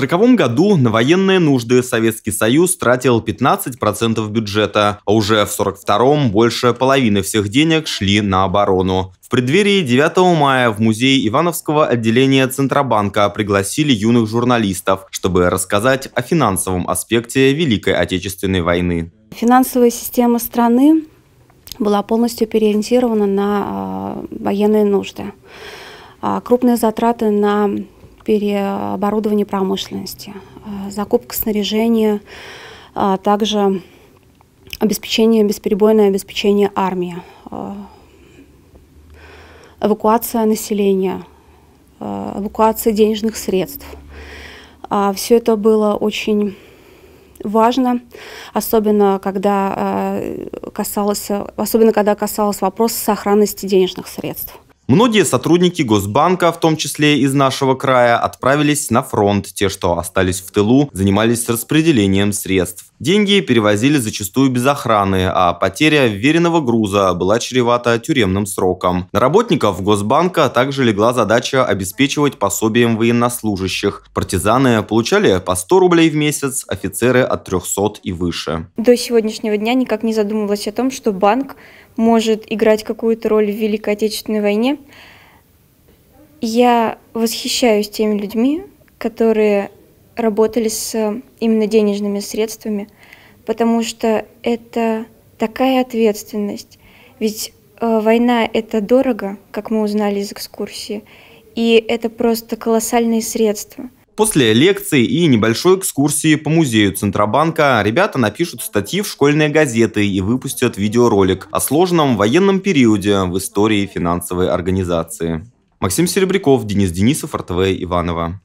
1940 году на военные нужды Советский Союз тратил 15% бюджета, а уже в 1942 больше половины всех денег шли на оборону. В преддверии 9 мая в музей Ивановского отделения Центробанка пригласили юных журналистов, чтобы рассказать о финансовом аспекте Великой Отечественной войны. Финансовая система страны была полностью переориентирована на а, военные нужды. А, крупные затраты на переоборудование промышленности, э, закупка снаряжения, э, также обеспечение, бесперебойное обеспечение армии, э, эвакуация населения, эвакуация денежных средств. А, Все это было очень важно, особенно когда касалось, особенно когда касалось вопроса сохранности денежных средств. Многие сотрудники Госбанка, в том числе из нашего края, отправились на фронт. Те, что остались в тылу, занимались распределением средств. Деньги перевозили зачастую без охраны, а потеря веренного груза была чревата тюремным сроком. На работников Госбанка также легла задача обеспечивать пособием военнослужащих. Партизаны получали по 100 рублей в месяц, офицеры от 300 и выше. До сегодняшнего дня никак не задумывалась о том, что банк может играть какую-то роль в Великой Отечественной войне. Я восхищаюсь теми людьми, которые работали с э, именно денежными средствами, потому что это такая ответственность. Ведь э, война — это дорого, как мы узнали из экскурсии, и это просто колоссальные средства. После лекции и небольшой экскурсии по музею Центробанка ребята напишут статьи в школьные газеты и выпустят видеоролик о сложном военном периоде в истории финансовой организации. Максим Серебряков, Денис Денисов, РТВ Иванова.